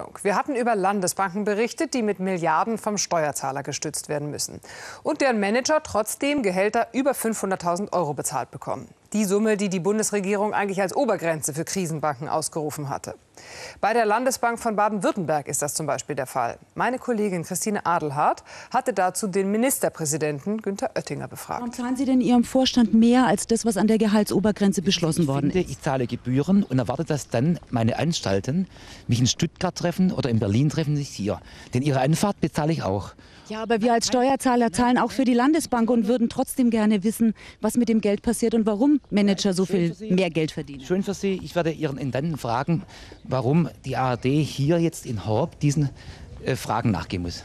Ordnung. Wir hatten über Landesbanken berichtet, die mit Milliarden vom Steuerzahler gestützt werden müssen und deren Manager trotzdem Gehälter über 500.000 Euro bezahlt bekommen die Summe, die die Bundesregierung eigentlich als Obergrenze für Krisenbanken ausgerufen hatte. Bei der Landesbank von Baden-Württemberg ist das zum Beispiel der Fall. Meine Kollegin Christine Adelhardt hatte dazu den Ministerpräsidenten Günther Oettinger befragt. Warum zahlen Sie denn Ihrem Vorstand mehr als das, was an der Gehaltsobergrenze beschlossen ich worden ist? Ich zahle Gebühren und erwarte, dass dann meine Anstalten mich in Stuttgart treffen oder in Berlin treffen, sich hier. Denn Ihre Anfahrt bezahle ich auch. Ja, aber wir als Steuerzahler zahlen auch für die Landesbank und würden trotzdem gerne wissen, was mit dem Geld passiert und warum Manager so viel mehr Geld verdienen. Schön für Sie. Ich werde Ihren Intendanten fragen, warum die ARD hier jetzt in Horb diesen äh, Fragen nachgehen muss.